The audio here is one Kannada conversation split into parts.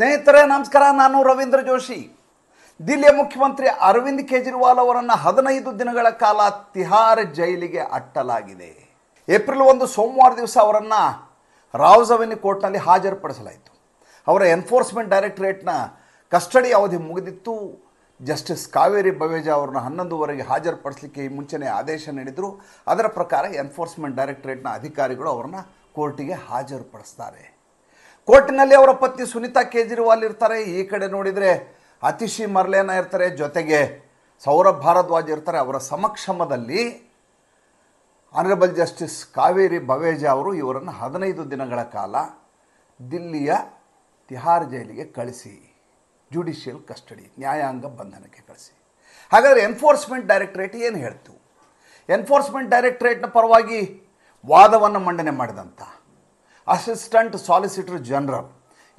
ಸ್ನೇಹಿತರೆ ನಮಸ್ಕಾರ ನಾನು ರವೀಂದ್ರ ಜೋಶಿ ದಿಲ್ಲಿಯ ಮುಖ್ಯಮಂತ್ರಿ ಅರವಿಂದ್ ಕೇಜ್ರಿವಾಲ್ ಅವರನ್ನು ಹದಿನೈದು ದಿನಗಳ ಕಾಲ ತಿಹಾರ್ ಜೈಲಿಗೆ ಅಟ್ಟಲಾಗಿದೆ ಏಪ್ರಿಲ್ ಒಂದು ಸೋಮವಾರ ದಿವಸ ಅವರನ್ನು ರಾವ್ಜವಿನಿ ಕೋರ್ಟ್ನಲ್ಲಿ ಹಾಜರುಪಡಿಸಲಾಯಿತು ಅವರ ಎನ್ಫೋರ್ಸ್ಮೆಂಟ್ ಡೈರೆಕ್ಟರೇಟ್ನ ಕಸ್ಟಡಿ ಅವಧಿ ಮುಗಿದಿತ್ತು ಜಸ್ಟಿಸ್ ಕಾವೇರಿ ಬವೇಜ ಅವರನ್ನು ಹನ್ನೊಂದುವರೆಗೆ ಹಾಜರುಪಡಿಸಲಿಕ್ಕೆ ಈ ಮುಂಚೆನೇ ಆದೇಶ ನೀಡಿದರು ಅದರ ಪ್ರಕಾರ ಎನ್ಫೋರ್ಸ್ಮೆಂಟ್ ಡೈರೆಕ್ಟರೇಟ್ನ ಅಧಿಕಾರಿಗಳು ಅವರನ್ನು ಕೋರ್ಟಿಗೆ ಹಾಜರುಪಡಿಸ್ತಾರೆ ಕೋರ್ಟ್ನಲ್ಲಿ ಅವರ ಪತ್ನಿ ಸುನೀತಾ ಕೇಜ್ರಿವಾಲ್ ಇರ್ತಾರೆ ಈ ಕಡೆ ನೋಡಿದರೆ ಅತಿಶಿ ಮರ್ಲೇನ ಇರ್ತಾರೆ ಜೊತೆಗೆ ಸೌರಭ್ ಭಾರದ್ವಾಜ್ ಇರ್ತಾರೆ ಅವರ ಸಮಕ್ಷಮದಲ್ಲಿ ಆನರೇಬಲ್ ಜಸ್ಟಿಸ್ ಕಾವೇರಿ ಭವೇಜ ಅವರು ಇವರನ್ನು ಹದಿನೈದು ದಿನಗಳ ಕಾಲ ದಿಲ್ಲಿಯ ತಿಹಾರ್ ಜೈಲಿಗೆ ಕಳಿಸಿ ಜುಡಿಷಿಯಲ್ ಕಸ್ಟಡಿ ನ್ಯಾಯಾಂಗ ಬಂಧನಕ್ಕೆ ಕಳಿಸಿ ಹಾಗಾದರೆ ಎನ್ಫೋರ್ಸ್ಮೆಂಟ್ ಡೈರೆಕ್ಟ್ರೇಟ್ ಏನು ಹೇಳ್ತು ಎನ್ಫೋರ್ಸ್ಮೆಂಟ್ ಡೈರೆಕ್ಟ್ರೇಟ್ನ ಪರವಾಗಿ ವಾದವನ್ನು ಮಂಡನೆ ಮಾಡಿದಂಥ assistant solicitor general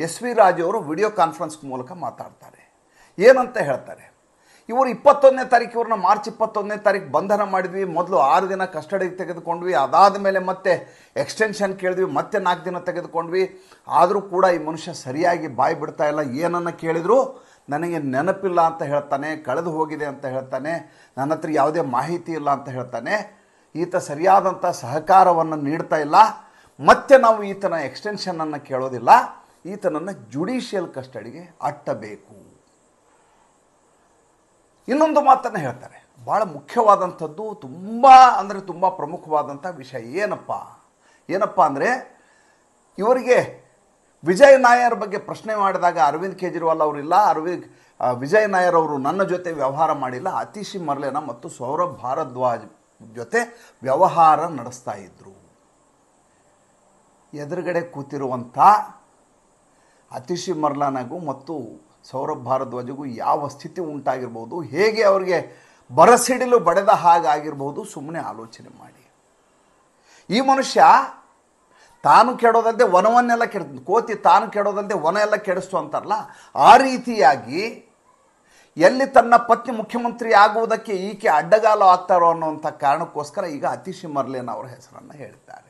S V ಅವರು ವಿಡಿಯೋ ಕಾನ್ಫರೆನ್ಸ್ ಮೂಲಕ ಮಾತಾಡ್ತಾರೆ ಏನಂತ ಹೇಳ್ತಾರೆ ಇವರು ಇಪ್ಪತ್ತೊಂದನೇ ತಾರೀಕು ಇವ್ರನ್ನ ಮಾರ್ಚ್ ಇಪ್ಪತ್ತೊಂದನೇ ತಾರೀಕು ಬಂಧನ ಮಾಡಿದ್ವಿ ಮೊದಲು ಆರು ದಿನ ಕಸ್ಟಡಿಗೆ ತೆಗೆದುಕೊಂಡ್ವಿ ಅದಾದ ಮೇಲೆ ಮತ್ತೆ ಎಕ್ಸ್ಟೆನ್ಷನ್ ಕೇಳಿದ್ವಿ ಮತ್ತೆ ನಾಲ್ಕು ದಿನ ತೆಗೆದುಕೊಂಡ್ವಿ ಆದರೂ ಕೂಡ ಈ ಮನುಷ್ಯ ಸರಿಯಾಗಿ ಬಾಯಿ ಬಿಡ್ತಾ ಇಲ್ಲ ಏನನ್ನು ಕೇಳಿದ್ರು ನನಗೆ ನೆನಪಿಲ್ಲ ಅಂತ ಹೇಳ್ತಾನೆ ಕಳೆದು ಹೋಗಿದೆ ಅಂತ ಹೇಳ್ತಾನೆ ನನ್ನ ಹತ್ರ ಯಾವುದೇ ಮಾಹಿತಿ ಇಲ್ಲ ಅಂತ ಹೇಳ್ತಾನೆ ಈತ ಸರಿಯಾದಂಥ ಸಹಕಾರವನ್ನು ನೀಡ್ತಾ ಇಲ್ಲ ಮತ್ತೆ ನಾವು ಈತನ ಎಕ್ಸ್ಟೆನ್ಷನನ್ನು ಕೇಳೋದಿಲ್ಲ ಈತನನ್ನು ಜುಡಿಷಿಯಲ್ ಕಸ್ಟಡಿಗೆ ಅಟ್ಟಬೇಕು ಇನ್ನೊಂದು ಮಾತನ್ನು ಹೇಳ್ತಾರೆ ಭಾಳ ಮುಖ್ಯವಾದಂಥದ್ದು ತುಂಬ ಅಂದರೆ ತುಂಬ ಪ್ರಮುಖವಾದಂಥ ವಿಷಯ ಏನಪ್ಪ ಏನಪ್ಪ ಅಂದರೆ ಇವರಿಗೆ ವಿಜಯ್ ನಾಯರ್ ಬಗ್ಗೆ ಪ್ರಶ್ನೆ ಮಾಡಿದಾಗ ಅರವಿಂದ್ ಕೇಜ್ರಿವಾಲ್ ಅವರಿಲ್ಲ ಅರವಿಂದ್ ವಿಜಯ್ ನಾಯರ್ ಅವರು ನನ್ನ ಜೊತೆ ವ್ಯವಹಾರ ಮಾಡಿಲ್ಲ ಅತಿಶಿ ಮರ್ಲೇನ ಮತ್ತು ಸೌರಭ್ ಭಾರದ್ವಾಜ್ ಜೊತೆ ವ್ಯವಹಾರ ನಡೆಸ್ತಾ ಇದ್ರು ಎದುರುಗಡೆ ಕೂತಿರುವಂಥ ಅತಿಶಿ ಮರ್ಲಾನಗೂ ಮತ್ತು ಸೌರಭ್ ಭಾರದ್ವಾಜಗೂ ಯಾವ ಸ್ಥಿತಿ ಉಂಟಾಗಿರ್ಬೋದು ಹೇಗೆ ಅವರಿಗೆ ಬರಸಿಡಿಲು ಬಡೆದ ಹಾಗಾಗಿರ್ಬೋದು ಸುಮ್ಮನೆ ಆಲೋಚನೆ ಮಾಡಿ ಈ ಮನುಷ್ಯ ತಾನು ಕೆಡೋದಲ್ಲದೆ ವನವನ್ನೆಲ್ಲ ಕೆಡ ಕೋತಿ ತಾನು ಕೆಡೋದಲ್ಲದೆ ವನ ಎಲ್ಲ ಕೆಡಿಸ್ತು ಅಂತಾರಲ್ಲ ಆ ರೀತಿಯಾಗಿ ಎಲ್ಲಿ ತನ್ನ ಪತ್ನಿ ಮುಖ್ಯಮಂತ್ರಿ ಆಗುವುದಕ್ಕೆ ಈಕೆ ಅಡ್ಡಗಾಲು ಆಗ್ತಾರೋ ಅನ್ನುವಂಥ ಕಾರಣಕ್ಕೋಸ್ಕರ ಈಗ ಅತಿಶಿ ಮರ್ಲೇನ್ ಅವರ ಹೆಸರನ್ನು ಹೇಳಿದ್ದಾರೆ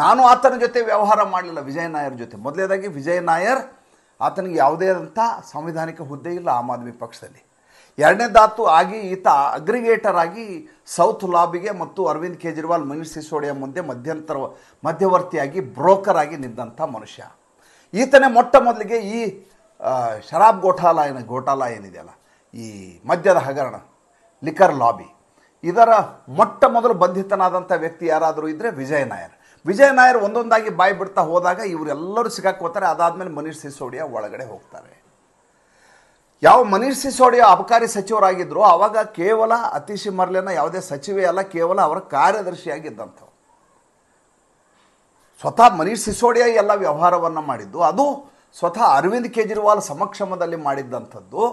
ನಾನು ಆತನ ಜೊತೆ ವ್ಯವಹಾರ ಮಾಡಲಿಲ್ಲ ವಿಜಯ ನಾಯರ್ ಜೊತೆ ಮೊದಲನೇದಾಗಿ ವಿಜಯ ನಾಯರ್ ಆತನಿಗೆ ಯಾವುದೇ ಆದಂಥ ಸಾಂವಿಧಾನಿಕ ಹುದ್ದೆ ಇಲ್ಲ ಆಮ್ ಆದ್ಮಿ ಪಕ್ಷದಲ್ಲಿ ಎರಡನೇದಾತು ಆಗಿ ಈತ ಅಗ್ರಿಗೇಟರ್ ಆಗಿ ಸೌತ್ ಲಾಬಿಗೆ ಮತ್ತು ಅರವಿಂದ್ ಕೇಜ್ರಿವಾಲ್ ಮನೀಷ್ ಸಿಸೋಡಿಯ ಮುಂದೆ ಮಧ್ಯಂತರ ಮಧ್ಯವರ್ತಿಯಾಗಿ ಬ್ರೋಕರ್ ಆಗಿ ನಿಂತಹ ಮನುಷ್ಯ ಈತನೇ ಮೊಟ್ಟ ಮೊದಲಿಗೆ ಈ ಶರಾಬ್ ಗೋಠಾಲ ಏನು ಗೋಠಾಲ ಏನಿದೆಯಲ್ಲ ಈ ಮದ್ಯದ ಹಗರಣ ಲಿಕರ್ ಲಾಬಿ ಇದರ ಮೊಟ್ಟ ಮೊದಲು ಬಂಧಿತನಾದಂಥ ವ್ಯಕ್ತಿ ಯಾರಾದರೂ ಇದ್ದರೆ ವಿಜಯ ನಾಯರ್ ವಿಜಯ ನಾಯರ್ ಒಂದೊಂದಾಗಿ ಬಾಯಿ ಬಿಡ್ತಾ ಹೋದಾಗ ಇವರೆಲ್ಲರೂ ಸಿಗಾಕೋತಾರೆ ಅದಾದಮೇಲೆ ಮನೀಶ್ ಸಿಸೋಡಿಯಾ ಒಳಗಡೆ ಹೋಗ್ತಾರೆ ಯಾವ ಮನೀಷ್ ಸಿಸೋಡಿಯಾ ಅಬಕಾರಿ ಸಚಿವರಾಗಿದ್ದರು ಆವಾಗ ಕೇವಲ ಅತಿಶಿ ಮರ್ಲೆನ ಯಾವುದೇ ಸಚಿವೆ ಅಲ್ಲ ಕೇವಲ ಅವರ ಕಾರ್ಯದರ್ಶಿಯಾಗಿದ್ದಂಥವು ಸ್ವತಃ ಮನೀಷ್ ಸಿಸೋಡಿಯಾ ಎಲ್ಲ ವ್ಯವಹಾರವನ್ನು ಮಾಡಿದ್ದು ಅದು ಸ್ವತಃ ಅರವಿಂದ್ ಕೇಜ್ರಿವಾಲ್ ಸಮಕ್ಷಮದಲ್ಲಿ ಮಾಡಿದ್ದಂಥದ್ದು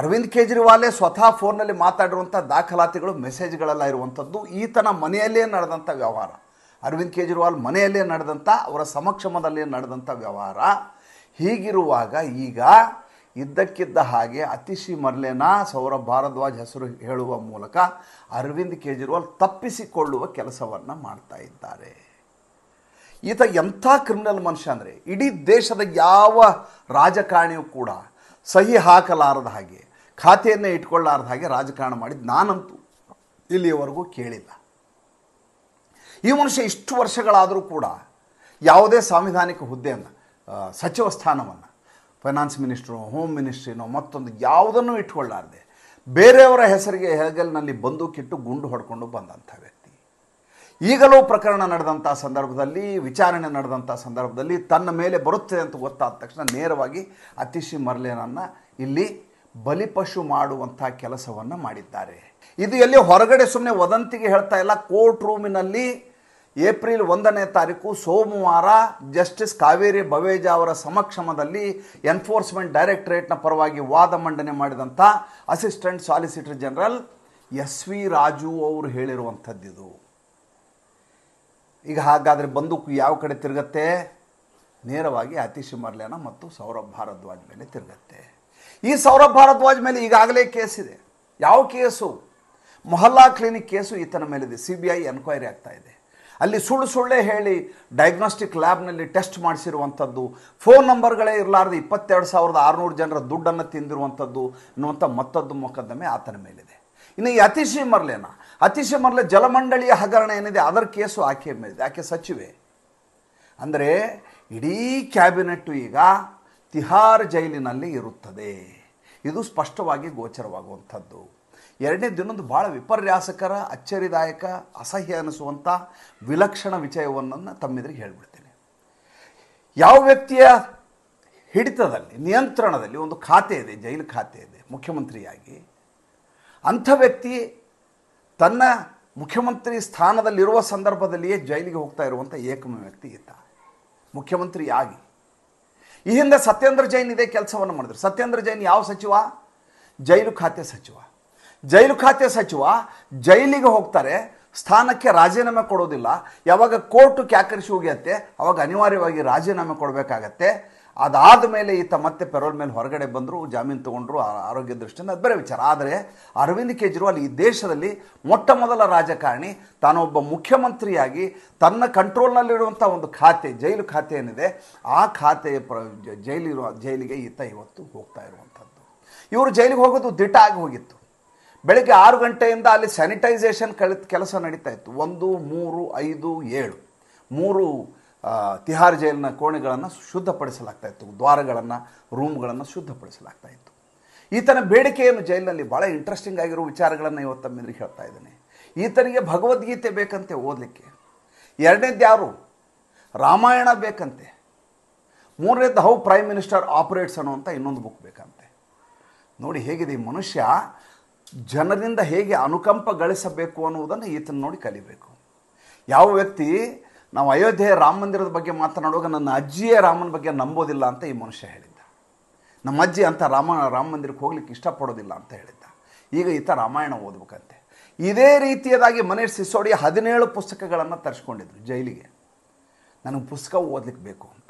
ಅರವಿಂದ್ ಕೇಜ್ರಿವಾಲೇ ಸ್ವತಃ ಫೋನ್ನಲ್ಲಿ ಮಾತಾಡಿರುವಂಥ ದಾಖಲಾತಿಗಳು ಮೆಸೇಜ್ಗಳೆಲ್ಲ ಇರುವಂಥದ್ದು ಈತನ ಮನೆಯಲ್ಲೇ ನಡೆದಂಥ ವ್ಯವಹಾರ ಅರವಿಂದ್ ಕೇಜ್ರಿವಾಲ್ ಮನೆಯಲ್ಲೇ ನಡೆದಂಥ ಅವರ ಸಮಕ್ಷಮದಲ್ಲಿ ನಡೆದಂಥ ವ್ಯವಹಾರ ಹೀಗಿರುವಾಗ ಈಗ ಇದ್ದಕ್ಕಿದ್ದ ಹಾಗೆ ಅತಿಶಿ ಮರ್ಲೆನಾ ಸೌರಭ್ ಭಾರದ್ವಾಜ್ ಹೆಸರು ಹೇಳುವ ಮೂಲಕ ಅರವಿಂದ್ ಕೇಜ್ರಿವಾಲ್ ತಪ್ಪಿಸಿಕೊಳ್ಳುವ ಕೆಲಸವನ್ನು ಮಾಡ್ತಾ ಇದ್ದಾರೆ ಈತ ಎಂಥ ಕ್ರಿಮಿನಲ್ ಮನುಷ್ಯ ಅಂದರೆ ಇಡೀ ದೇಶದ ಯಾವ ರಾಜಕಾರಣಿಯೂ ಕೂಡ ಸಹಿ ಹಾಕಲಾರದ ಹಾಗೆ ಖಾತೆಯನ್ನು ಇಟ್ಕೊಳ್ಳಾರದ ಹಾಗೆ ರಾಜಕಾರಣ ಮಾಡಿದ್ದು ನಾನಂತೂ ಇಲ್ಲಿಯವರೆಗೂ ಕೇಳಿಲ್ಲ ಈ ಮನುಷ್ಯ ಇಷ್ಟು ವರ್ಷಗಳಾದರೂ ಕೂಡ ಯಾವುದೇ ಸಾಂವಿಧಾನಿಕ ಹುದ್ದೆಯನ್ನು ಸಚಿವ ಸ್ಥಾನವನ್ನು ಫೈನಾನ್ಸ್ ಮಿನಿಸ್ಟ್ರೋ ಹೋಮ್ ಮಿನಿಸ್ಟ್ರಿನೋ ಮತ್ತೊಂದು ಯಾವುದನ್ನು ಇಟ್ಕೊಳ್ಳಾರ್ದೆ ಬೇರೆಯವರ ಹೆಸರಿಗೆ ಹೆಗಲ್ನಲ್ಲಿ ಬಂದೂಕಿಟ್ಟು ಗುಂಡು ಹೊಡ್ಕೊಂಡು ಬಂದಂಥ ವ್ಯಕ್ತಿ ಈಗಲೂ ಪ್ರಕರಣ ನಡೆದಂಥ ಸಂದರ್ಭದಲ್ಲಿ ವಿಚಾರಣೆ ನಡೆದಂಥ ಸಂದರ್ಭದಲ್ಲಿ ತನ್ನ ಮೇಲೆ ಬರುತ್ತೆ ಅಂತ ಗೊತ್ತಾದ ತಕ್ಷಣ ನೇರವಾಗಿ ಅತಿಶಿ ಮರ್ಲೆನನ್ನು ಇಲ್ಲಿ ಬಲಿಪಶು ಮಾಡುವಂಥ ಕೆಲಸವನ್ನು ಮಾಡಿದ್ದಾರೆ ಇದು ಎಲ್ಲಿ ಹೊರಗಡೆ ಸುಮ್ಮನೆ ವದಂತಿಗೆ ಹೇಳ್ತಾ ಇಲ್ಲ ಕೋರ್ಟ್ ರೂಮಿನಲ್ಲಿ ಏಪ್ರಿಲ್ ಒಂದನೇ ತಾರೀಕು ಸೋಮವಾರ ಜಸ್ಟಿಸ್ ಕಾವೇರಿ ಬವೇಜ ಅವರ ಸಮಕ್ಷಮದಲ್ಲಿ ಎನ್ಫೋರ್ಸ್ಮೆಂಟ್ ಡೈರೆಕ್ಟರೇಟ್ನ ಪರವಾಗಿ ವಾದ ಮಂಡನೆ ಮಾಡಿದಂಥ assistant solicitor general S V Raju ಅವರು ಹೇಳಿರುವಂಥದ್ದಿದು ಈಗ ಹಾಗಾದರೆ ಬಂದೂಕು ಯಾವ ಕಡೆ ತಿರುಗತ್ತೆ ನೇರವಾಗಿ ಅತಿಶಿ ಮರ್ಲೇನ ಮತ್ತು ಸೌರಭ್ ಭಾರದ್ವಾಜ್ ಮೇಲೆ ತಿರುಗತ್ತೆ ಈ ಸೌರಭ್ ಭಾರದ್ವಾಜ್ ಮೇಲೆ ಈಗಾಗಲೇ ಕೇಸಿದೆ ಯಾವ ಕೇಸು ಮೊಹಲ್ಲಾ ಕ್ಲಿನಿಕ್ ಕೇಸು ಈತನ ಮೇಲಿದೆ ಸಿ ಬಿ ಐ ಎನ್ಕ್ವೈರಿ ಆಗ್ತಾ ಇದೆ ಅಲ್ಲಿ ಸುಳ್ಳು ಸುಳ್ಳೇ ಹೇಳಿ ಡಯಾಗ್ನೋಸ್ಟಿಕ್ ಲ್ಯಾಬ್ನಲ್ಲಿ ಟೆಸ್ಟ್ ಮಾಡಿಸಿರುವಂಥದ್ದು ಫೋನ್ ನಂಬರ್ಗಳೇ ಇರಲಾರ್ದು ಇಪ್ಪತ್ತೆರಡು ಸಾವಿರದ ಆರುನೂರು ಜನರ ದುಡ್ಡನ್ನು ತಿಂದಿರುವಂಥದ್ದು ಅನ್ನುವಂಥ ಮತ್ತದ್ದು ಮೊಕದ್ದಮೆ ಆತನ ಮೇಲಿದೆ ಇನ್ನು ಈ ಅತಿಶಿ ಮರಲೇನ ಅತಿಶಿ ಮರಲೆ ಜಲಮಂಡಳಿಯ ಹಗರಣ ಏನಿದೆ ಅದರ ಕೇಸು ಆಕೆಯ ಮೇಲಿದೆ ಆಕೆ ಸಚಿವೆ ಅಂದರೆ ಇಡೀ ಕ್ಯಾಬಿನೆಟ್ಟು ಈಗ ತಿಹಾರ್ ಜೈಲಿನಲ್ಲಿ ಇರುತ್ತದೆ ಇದು ಸ್ಪಷ್ಟವಾಗಿ ಗೋಚರವಾಗುವಂಥದ್ದು ಎರಡನೇ ದಿನೊಂದು ಭಾಳ ವಿಪರ್ಯಾಸಕರ ಅಚ್ಚರಿದಾಯಕ ಅಸಹ್ಯ ಅನಿಸುವಂಥ ವಿಲಕ್ಷಣ ವಿಚಯವನ್ನು ತಮ್ಮೆದುರಿಗೆ ಹೇಳಿಬಿಡ್ತೇನೆ ಯಾವ ವ್ಯಕ್ತಿಯ ಹಿಡಿತದಲ್ಲಿ ನಿಯಂತ್ರಣದಲ್ಲಿ ಒಂದು ಖಾತೆ ಇದೆ ಜೈಲು ಖಾತೆ ಇದೆ ಮುಖ್ಯಮಂತ್ರಿಯಾಗಿ ಅಂಥ ವ್ಯಕ್ತಿ ತನ್ನ ಮುಖ್ಯಮಂತ್ರಿ ಸ್ಥಾನದಲ್ಲಿರುವ ಸಂದರ್ಭದಲ್ಲಿಯೇ ಜೈಲಿಗೆ ಹೋಗ್ತಾ ಇರುವಂಥ ಏಕಮ ವ್ಯಕ್ತಿ ಮುಖ್ಯಮಂತ್ರಿ ಮುಖ್ಯಮಂತ್ರಿಯಾಗಿ ಈ ಹಿಂದೆ ಸತ್ಯೇಂದ್ರ ಜೈನ್ ಇದೇ ಕೆಲಸವನ್ನು ಮಾಡಿದ್ರು ಸತ್ಯೇಂದ್ರ ಜೈನ್ ಯಾವ ಸಚಿವ ಜೈಲು ಖಾತೆ ಸಚಿವ ಜೈಲು ಖಾತೆ ಸಚಿವ ಜೈಲಿಗೆ ಹೋಗ್ತಾರೆ ಸ್ಥಾನಕ್ಕೆ ರಾಜೀನಾಮೆ ಕೊಡೋದಿಲ್ಲ ಯಾವಾಗ ಕೋರ್ಟು ಕ್ಯಾಕರಿಸಿ ಹೋಗಿಯತ್ತೆ ಅವಾಗ ಅನಿವಾರ್ಯವಾಗಿ ರಾಜೀನಾಮೆ ಕೊಡಬೇಕಾಗತ್ತೆ ಅದಾದ ಮೇಲೆ ಈತ ಮತ್ತೆ ಪೆರೋಲ್ ಮೇಲೆ ಹೊರಗಡೆ ಬಂದರು ಜಾಮೀನು ತೊಗೊಂಡ್ರು ಆರೋಗ್ಯ ದೃಷ್ಟಿಯಿಂದ ಅದು ಬೇರೆ ವಿಚಾರ ಆದರೆ ಅರವಿಂದ್ ಕೇಜ್ರಿವಾಲ್ ಈ ದೇಶದಲ್ಲಿ ಮೊಟ್ಟ ಮೊದಲ ರಾಜಕಾರಣಿ ತಾನೊಬ್ಬ ಮುಖ್ಯಮಂತ್ರಿಯಾಗಿ ತನ್ನ ಕಂಟ್ರೋಲ್ನಲ್ಲಿರುವಂಥ ಒಂದು ಖಾತೆ ಜೈಲು ಖಾತೆ ಏನಿದೆ ಆ ಖಾತೆಯ ಪ್ರ ಜೈಲಿರುವ ಜೈಲಿಗೆ ಈತ ಇವತ್ತು ಹೋಗ್ತಾ ಇರುವಂಥದ್ದು ಇವರು ಜೈಲಿಗೆ ಹೋಗೋದು ದಿಟ್ಟ ಆಗಿ ಹೋಗಿತ್ತು ಬೆಳಗ್ಗೆ ಆರು ಗಂಟೆಯಿಂದ ಅಲ್ಲಿ ಸ್ಯಾನಿಟೈಸೇಷನ್ ಕಲ್ ಕೆಲಸ ನಡೀತಾ ಇತ್ತು ಒಂದು ಮೂರು ಐದು ಏಳು ಮೂರು ತಿಹಾರ್ ಜೈಲಿನ ಕೋಣೆಗಳನ್ನು ಶುದ್ಧಪಡಿಸಲಾಗ್ತಾ ಇತ್ತು ದ್ವಾರಗಳನ್ನು ರೂಮ್ಗಳನ್ನು ಶುದ್ಧಪಡಿಸಲಾಗ್ತಾ ಇತ್ತು ಈತನ ಬೇಡಿಕೆಯನ್ನು ಜೈಲಿನಲ್ಲಿ ಭಾಳ ಇಂಟ್ರೆಸ್ಟಿಂಗ್ ಆಗಿರೋ ವಿಚಾರಗಳನ್ನು ಇವತ್ತು ಹೇಳ್ತಾ ಇದ್ದೇನೆ ಈತನಿಗೆ ಭಗವದ್ಗೀತೆ ಬೇಕಂತೆ ಓದಲಿಕ್ಕೆ ಎರಡನೇದು ಯಾರು ರಾಮಾಯಣ ಬೇಕಂತೆ ಮೂರನೇದು ಹೌ ಪ್ರೈಮ್ ಮಿನಿಸ್ಟರ್ ಆಪರೇಟ್ಸ್ ಅನ್ನುವಂಥ ಇನ್ನೊಂದು ಬುಕ್ ಬೇಕಂತೆ ನೋಡಿ ಹೇಗಿದೆ ಈ ಮನುಷ್ಯ ಜನರಿಂದ ಹೇಗೆ ಅನುಕಂಪ ಗಳಿಸಬೇಕು ಅನ್ನುವುದನ್ನು ಈತನ ನೋಡಿ ಕಲಿಬೇಕು ಯಾವ ವ್ಯಕ್ತಿ ನಾವು ಅಯೋಧ್ಯೆ ರಾಮ ಮಂದಿರದ ಬಗ್ಗೆ ಮಾತನಾಡುವಾಗ ನನ್ನ ಅಜ್ಜಿಯೇ ರಾಮನ ಬಗ್ಗೆ ನಂಬೋದಿಲ್ಲ ಅಂತ ಈ ಮನುಷ್ಯ ಹೇಳಿದ್ದ ನಮ್ಮ ಅಜ್ಜಿ ಅಂತ ರಾಮ ರಾಮ ಮಂದಿರಕ್ಕೆ ಹೋಗ್ಲಿಕ್ಕೆ ಇಷ್ಟಪಡೋದಿಲ್ಲ ಅಂತ ಹೇಳಿದ್ದ ಈಗ ಈತ ರಾಮಾಯಣ ಓದಬೇಕಂತೆ ಇದೇ ರೀತಿಯದಾಗಿ ಮನೇಶ್ ಸಿಸೋಡಿ ಹದಿನೇಳು ಪುಸ್ತಕಗಳನ್ನು ತರಿಸ್ಕೊಂಡಿದ್ರು ಜೈಲಿಗೆ ನನಗೆ ಪುಸ್ತಕ ಓದಲಿಕ್ಕೆ ಬೇಕು ಅಂತ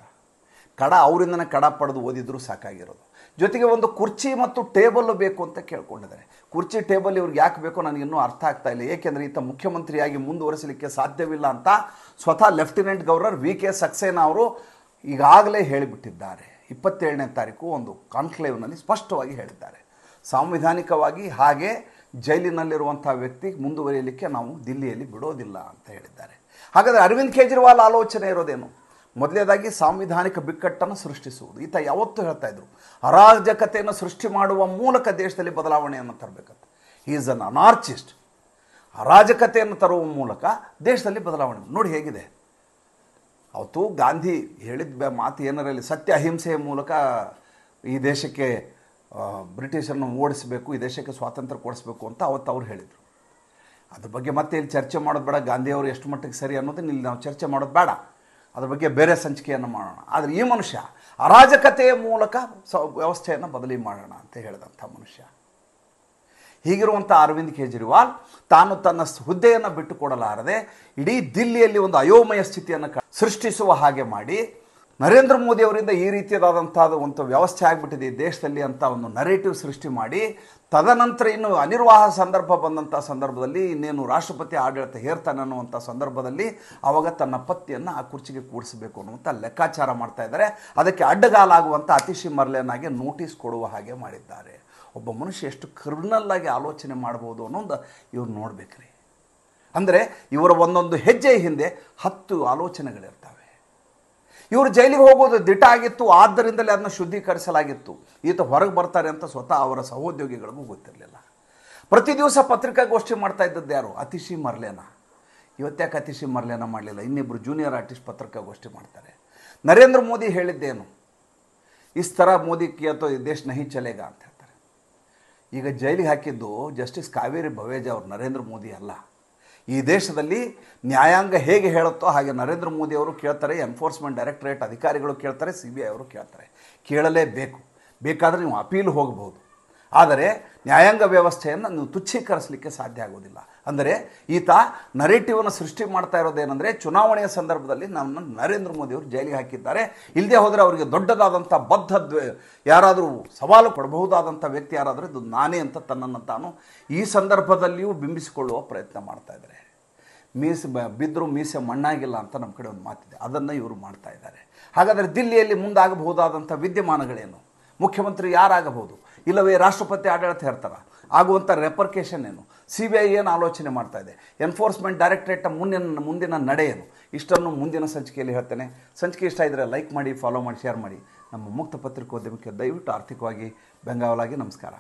ಕಡ ಅವರಿಂದನೇ ಕಡ ಪಡೆದು ಓದಿದ್ರು ಸಾಕಾಗಿರೋದು ಜೊತೆಗೆ ಒಂದು ಕುರ್ಚಿ ಮತ್ತು ಟೇಬಲ್ ಬೇಕು ಅಂತ ಕೇಳ್ಕೊಂಡಿದ್ದಾರೆ ಕುರ್ಚಿ ಟೇಬಲ್ ಇವ್ರಿಗೆ ಯಾಕೆ ಬೇಕೋ ನನಗಿನ್ನೂ ಅರ್ಥ ಆಗ್ತಾ ಇಲ್ಲ ಏಕೆಂದರೆ ಈತ ಮುಖ್ಯಮಂತ್ರಿಯಾಗಿ ಮುಂದುವರಿಸಲಿಕ್ಕೆ ಸಾಧ್ಯವಿಲ್ಲ ಅಂತ ಸ್ವತಃ lieutenant governor V K Saxena ಅವರು ಈಗಾಗಲೇ ಹೇಳಿಬಿಟ್ಟಿದ್ದಾರೆ ಇಪ್ಪತ್ತೇಳನೇ ತಾರೀಕು ಒಂದು ಕಾನ್ಕ್ಲೇವ್ನಲ್ಲಿ ಸ್ಪಷ್ಟವಾಗಿ ಹೇಳಿದ್ದಾರೆ ಸಾಂವಿಧಾನಿಕವಾಗಿ ಹಾಗೆ ಜೈಲಿನಲ್ಲಿರುವಂಥ ವ್ಯಕ್ತಿ ಮುಂದುವರಿಯಲಿಕ್ಕೆ ನಾವು ದಿಲ್ಲಿಯಲ್ಲಿ ಬಿಡೋದಿಲ್ಲ ಅಂತ ಹೇಳಿದ್ದಾರೆ ಹಾಗಾದರೆ ಅರವಿಂದ್ ಕೇಜ್ರಿವಾಲ್ ಆಲೋಚನೆ ಇರೋದೇನು ಮೊದಲನೇದಾಗಿ ಸಾಂವಿಧಾನಿಕ ಬಿಕ್ಕಟ್ಟನ್ನು ಸೃಷ್ಟಿಸುವುದು ಈತ ಯಾವತ್ತೂ ಹೇಳ್ತಾ ಇದ್ರು ಅರಾಜಕತೆಯನ್ನು ಸೃಷ್ಟಿ ಮಾಡುವ ಮೂಲಕ ದೇಶದಲ್ಲಿ ಬದಲಾವಣೆಯನ್ನು ತರಬೇಕಂತ ಈಸ್ ಅನ್ ಅನಾರ್ಚಿಸ್ಟ್ ಅರಾಜಕತೆಯನ್ನು ತರುವ ಮೂಲಕ ದೇಶದಲ್ಲಿ ಬದಲಾವಣೆ ನೋಡಿ ಹೇಗಿದೆ ಅವತ್ತು ಗಾಂಧಿ ಹೇಳಿದ ಮಾತು ಏನರಲ್ಲಿ ಸತ್ಯ ಅಹಿಂಸೆಯ ಮೂಲಕ ಈ ದೇಶಕ್ಕೆ ಬ್ರಿಟಿಷರನ್ನು ಓಡಿಸಬೇಕು ಈ ದೇಶಕ್ಕೆ ಸ್ವಾತಂತ್ರ್ಯ ಕೊಡಿಸ್ಬೇಕು ಅಂತ ಅವತ್ತು ಅವ್ರು ಹೇಳಿದರು ಅದ್ರ ಬಗ್ಗೆ ಮತ್ತೆ ಇಲ್ಲಿ ಚರ್ಚೆ ಮಾಡೋದು ಬೇಡ ಗಾಂಧಿಯವರು ಎಷ್ಟು ಮಟ್ಟಿಗೆ ಸರಿ ಅನ್ನೋದನ್ನ ಇಲ್ಲಿ ನಾವು ಚರ್ಚೆ ಮಾಡೋದು ಬೇಡ ಅದ್ರ ಬಗ್ಗೆ ಬೇರೆ ಸಂಚಿಕೆಯನ್ನು ಮಾಡೋಣ ಆದರೆ ಈ ಮನುಷ್ಯ ಅರಾಜಕತೆಯ ಮೂಲಕ ವ್ಯವಸ್ಥೆಯನ್ನು ಬದಲಿ ಮಾಡೋಣ ಅಂತ ಹೇಳಿದಂಥ ಮನುಷ್ಯ ಹೀಗಿರುವಂಥ ಅರವಿಂದ್ ಕೇಜ್ರಿವಾಲ್ ತಾನು ತನ್ನ ಹುದ್ದೆಯನ್ನು ಬಿಟ್ಟುಕೊಡಲಾರದೆ ಇಡೀ ದಿಲ್ಲಿಯಲ್ಲಿ ಒಂದು ಅಯೋಮಯ ಸ್ಥಿತಿಯನ್ನು ಸೃಷ್ಟಿಸುವ ಹಾಗೆ ಮಾಡಿ ನರೇಂದ್ರ ಮೋದಿ ಅವರಿಂದ ಈ ರೀತಿಯಾದಂಥ ಒಂದು ವ್ಯವಸ್ಥೆ ಆಗಿಬಿಟ್ಟಿದೆ ದೇಶದಲ್ಲಿ ಅಂತ ಒಂದು ನರೇಟಿವ್ ಸೃಷ್ಟಿ ಮಾಡಿ ತದನಂತರ ಇನ್ನು ಅನಿರ್ವಾಹ ಸಂದರ್ಭ ಬಂದಂಥ ಸಂದರ್ಭದಲ್ಲಿ ಇನ್ನೇನು ರಾಷ್ಟ್ರಪತಿ ಆಡಳಿತ ಹೇರ್ತಾನೆ ಅನ್ನುವಂಥ ಸಂದರ್ಭದಲ್ಲಿ ಅವಾಗ ತನ್ನ ಪತ್ತಿಯನ್ನು ಆ ಕುರ್ಚಿಗೆ ಕೂಡಿಸಬೇಕು ಅನ್ನುವಂಥ ಲೆಕ್ಕಾಚಾರ ಮಾಡ್ತಾ ಇದ್ದಾರೆ ಅದಕ್ಕೆ ಅಡ್ಡಗಾಲಾಗುವಂಥ ಅತಿಶಿ ಮರ್ಲೇನಾಗೆ ನೋಟಿಸ್ ಕೊಡುವ ಹಾಗೆ ಮಾಡಿದ್ದಾರೆ ಒಬ್ಬ ಮನುಷ್ಯ ಎಷ್ಟು ಆಗಿ ಆಲೋಚನೆ ಮಾಡ್ಬೋದು ಅನ್ನೋದು ಇವ್ರು ನೋಡಬೇಕ್ರಿ ಅಂದರೆ ಇವರ ಒಂದೊಂದು ಹೆಜ್ಜೆ ಹಿಂದೆ ಹತ್ತು ಆಲೋಚನೆಗಳಿರ್ತವೆ ಇವರು ಜೈಲಿಗೆ ಹೋಗೋದು ದಿಟ ಆಗಿತ್ತು ಆದ್ದರಿಂದಲೇ ಅದನ್ನು ಶುದ್ಧೀಕರಿಸಲಾಗಿತ್ತು ಈತ ಹೊರಗೆ ಬರ್ತಾರೆ ಅಂತ ಸ್ವತಃ ಅವರ ಸಹೋದ್ಯೋಗಿಗಳಿಗೂ ಗೊತ್ತಿರಲಿಲ್ಲ ಪ್ರತಿ ದಿವಸ ಪತ್ರಿಕಾಗೋಷ್ಠಿ ಮಾಡ್ತಾ ಇದ್ದದ್ದು ಯಾರು ಅತಿಶಿ ಮರ್ಲೇನ ಇವತ್ತ್ಯಾಕೆ ಅತಿಶಿ ಮರ್ಲೇನ ಮಾಡಲಿಲ್ಲ ಇನ್ನಿಬ್ಬರು ಜೂನಿಯರ್ ಆರ್ಟಿಸ್ಟ್ ಪತ್ರಿಕಾಗೋಷ್ಠಿ ಮಾಡ್ತಾರೆ ನರೇಂದ್ರ ಮೋದಿ ಹೇಳಿದ್ದೇನು ಇಸ್ ಥರ ಮೋದಿ ಅಥವಾ ದೇಶ ನಹಿ ಚಲೇಗ ಅಂತ ಹೇಳ್ತಾರೆ ಈಗ ಜೈಲಿಗೆ ಹಾಕಿದ್ದು ಜಸ್ಟಿಸ್ ಕಾವೇರಿ ಭವೇಜ ಅವರು ನರೇಂದ್ರ ಮೋದಿ ಅಲ್ಲ ಈ ದೇಶದಲ್ಲಿ ನ್ಯಾಯಾಂಗ ಹೇಗೆ ಹೇಳುತ್ತೋ ಹಾಗೆ ನರೇಂದ್ರ ಮೋದಿ ಅವರು ಕೇಳ್ತಾರೆ ಎನ್ಫೋರ್ಸ್ಮೆಂಟ್ ಡೈರೆಕ್ಟರೇಟ್ ಅಧಿಕಾರಿಗಳು ಕೇಳ್ತಾರೆ ಸಿ ಬಿ ಐ ಅವರು ಕೇಳ್ತಾರೆ ಕೇಳಲೇಬೇಕು ಬೇಕಾದರೆ ನೀವು ಅಪೀಲ್ ಹೋಗಬಹುದು ಆದರೆ ನ್ಯಾಯಾಂಗ ವ್ಯವಸ್ಥೆಯನ್ನು ನೀವು ತುಚ್ಛೀಕರಿಸಲಿಕ್ಕೆ ಸಾಧ್ಯ ಆಗೋದಿಲ್ಲ ಅಂದರೆ ಈತ ನರೇಟಿವನ್ನು ಸೃಷ್ಟಿ ಮಾಡ್ತಾ ಇರೋದೇನೆಂದರೆ ಚುನಾವಣೆಯ ಸಂದರ್ಭದಲ್ಲಿ ನನ್ನ ನರೇಂದ್ರ ಮೋದಿಯವರು ಜೈಲಿಗೆ ಹಾಕಿದ್ದಾರೆ ಇಲ್ಲದೆ ಹೋದರೆ ಅವರಿಗೆ ದೊಡ್ಡದಾದಂಥ ಬದ್ಧ ಯಾರಾದರೂ ಸವಾಲು ಕೊಡಬಹುದಾದಂಥ ವ್ಯಕ್ತಿ ಯಾರಾದರೂ ಇದು ನಾನೇ ಅಂತ ತನ್ನನ್ನು ತಾನು ಈ ಸಂದರ್ಭದಲ್ಲಿಯೂ ಬಿಂಬಿಸಿಕೊಳ್ಳುವ ಪ್ರಯತ್ನ ಮಾಡ್ತಾ ಇದ್ದಾರೆ ಮೀಸೆ ಬಿದ್ದರೂ ಮೀಸೆ ಮಣ್ಣಾಗಿಲ್ಲ ಅಂತ ನಮ್ಮ ಕಡೆ ಒಂದು ಮಾತಿದೆ ಅದನ್ನು ಇವರು ಮಾಡ್ತಾ ಇದ್ದಾರೆ ಹಾಗಾದರೆ ದಿಲ್ಲಿಯಲ್ಲಿ ಮುಂದಾಗಬಹುದಾದಂಥ ವಿದ್ಯಮಾನಗಳೇನು ಮುಖ್ಯಮಂತ್ರಿ ಯಾರಾಗಬಹುದು ಇಲ್ಲವೇ ರಾಷ್ಟ್ರಪತಿ ಆಡಳಿತ ಹೇಳ್ತಾರೆ ಆಗುವಂಥ ರೆಪರ್ಕೇಷನ್ ಏನು ಸಿ ಬಿ ಐ ಏನು ಆಲೋಚನೆ ಮಾಡ್ತಾ ಇದೆ ಎನ್ಫೋರ್ಸ್ಮೆಂಟ್ ಡೈರೆಕ್ಟರೇಟ್ ಮುಂದಿನ ಮುಂದಿನ ನಡೆ ಏನು ಇಷ್ಟನ್ನು ಮುಂದಿನ ಸಂಚಿಕೆಯಲ್ಲಿ ಹೇಳ್ತೇನೆ ಸಂಚಿಕೆ ಇಷ್ಟ ಇದ್ದರೆ ಲೈಕ್ ಮಾಡಿ ಫಾಲೋ ಮಾಡಿ ಶೇರ್ ಮಾಡಿ ನಮ್ಮ ಮುಕ್ತ ಪತ್ರಿಕೋದ್ಯಮಕ್ಕೆ ದಯವಿಟ್ಟು ಆರ್ಥಿಕವಾಗಿ ಬೆಂಗಾವಲಾಗಿ ನಮಸ್ಕಾರ